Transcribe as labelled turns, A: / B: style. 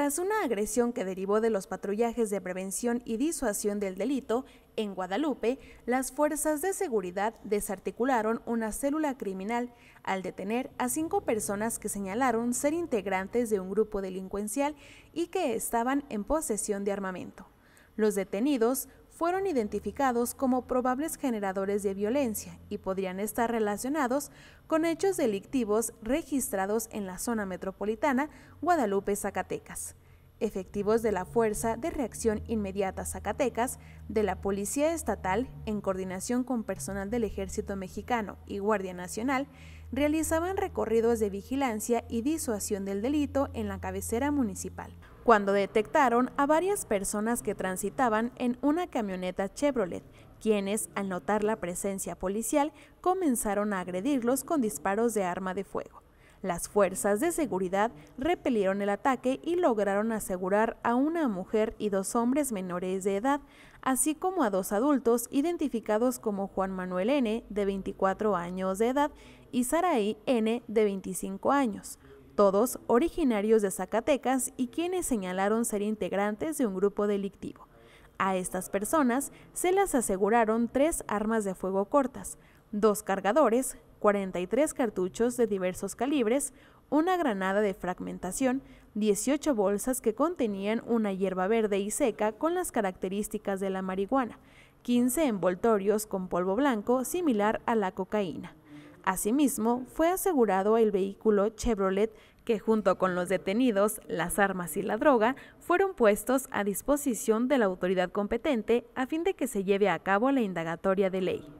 A: Tras una agresión que derivó de los patrullajes de prevención y disuasión del delito, en Guadalupe, las fuerzas de seguridad desarticularon una célula criminal al detener a cinco personas que señalaron ser integrantes de un grupo delincuencial y que estaban en posesión de armamento. Los detenidos fueron identificados como probables generadores de violencia y podrían estar relacionados con hechos delictivos registrados en la zona metropolitana Guadalupe-Zacatecas. Efectivos de la Fuerza de Reacción Inmediata Zacatecas, de la Policía Estatal, en coordinación con personal del Ejército Mexicano y Guardia Nacional, realizaban recorridos de vigilancia y disuasión del delito en la cabecera municipal cuando detectaron a varias personas que transitaban en una camioneta Chevrolet, quienes, al notar la presencia policial, comenzaron a agredirlos con disparos de arma de fuego. Las fuerzas de seguridad repelieron el ataque y lograron asegurar a una mujer y dos hombres menores de edad, así como a dos adultos identificados como Juan Manuel N., de 24 años de edad, y Saraí N., de 25 años todos originarios de Zacatecas y quienes señalaron ser integrantes de un grupo delictivo. A estas personas se las aseguraron tres armas de fuego cortas, dos cargadores, 43 cartuchos de diversos calibres, una granada de fragmentación, 18 bolsas que contenían una hierba verde y seca con las características de la marihuana, 15 envoltorios con polvo blanco similar a la cocaína. Asimismo, fue asegurado el vehículo Chevrolet que junto con los detenidos, las armas y la droga fueron puestos a disposición de la autoridad competente a fin de que se lleve a cabo la indagatoria de ley.